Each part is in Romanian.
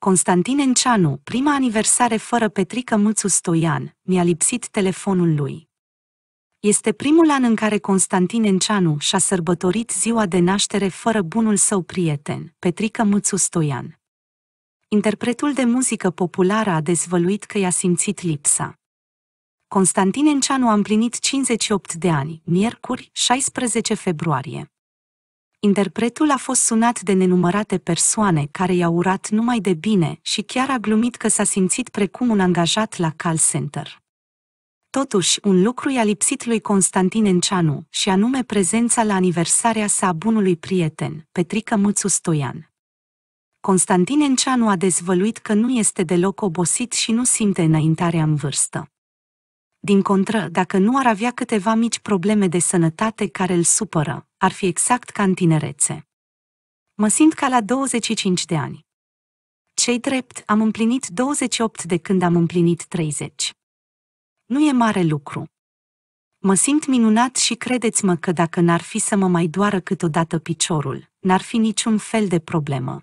Constantin Enceanu, prima aniversare fără Petrică Mâțu Stoian, mi-a lipsit telefonul lui. Este primul an în care Constantin Enceanu și-a sărbătorit ziua de naștere fără bunul său prieten, Petrică Mâțu Stoian. Interpretul de muzică populară a dezvăluit că i-a simțit lipsa. Constantin Enceanu a împlinit 58 de ani, miercuri, 16 februarie. Interpretul a fost sunat de nenumărate persoane care i-au urat numai de bine și chiar a glumit că s-a simțit precum un angajat la call center. Totuși, un lucru i-a lipsit lui Constantin Enceanu, și anume prezența la aniversarea sa bunului prieten, Petrică Mâțu Stoian. Constantin Enceanu a dezvăluit că nu este deloc obosit și nu simte înaintarea în vârstă. Din contră, dacă nu ar avea câteva mici probleme de sănătate care îl supără, ar fi exact ca în tinerețe. Mă simt ca la 25 de ani. Cei drept, am împlinit 28 de când am împlinit 30. Nu e mare lucru. Mă simt minunat și credeți-mă că dacă n-ar fi să mă mai doară câteodată piciorul, n-ar fi niciun fel de problemă.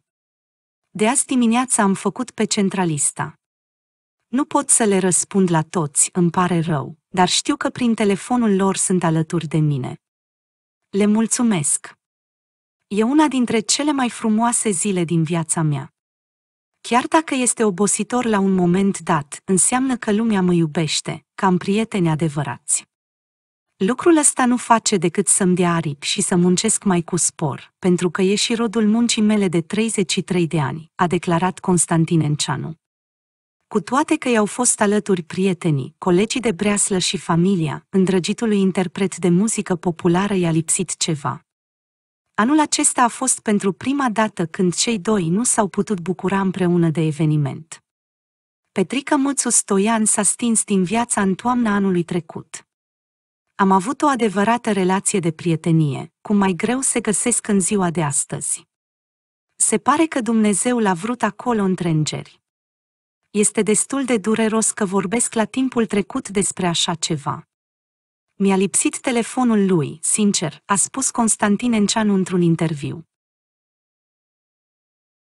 De azi dimineața am făcut pe centralista. Nu pot să le răspund la toți, îmi pare rău, dar știu că prin telefonul lor sunt alături de mine. Le mulțumesc. E una dintre cele mai frumoase zile din viața mea. Chiar dacă este obositor la un moment dat, înseamnă că lumea mă iubește, ca am prieteni adevărați. Lucrul ăsta nu face decât să-mi dea aripi și să muncesc mai cu spor, pentru că e și rodul muncii mele de 33 de ani, a declarat Constantin Enceanu. Cu toate că i-au fost alături prietenii, colegii de breaslă și familia, îndrăgitului interpret de muzică populară i-a lipsit ceva. Anul acesta a fost pentru prima dată când cei doi nu s-au putut bucura împreună de eveniment. Petrica Mățu Stoian s-a stins din viața în toamna anului trecut. Am avut o adevărată relație de prietenie, cum mai greu se găsesc în ziua de astăzi. Se pare că Dumnezeu l-a vrut acolo între îngeri. Este destul de dureros că vorbesc la timpul trecut despre așa ceva. Mi-a lipsit telefonul lui, sincer, a spus Constantin Enceanu într-un interviu.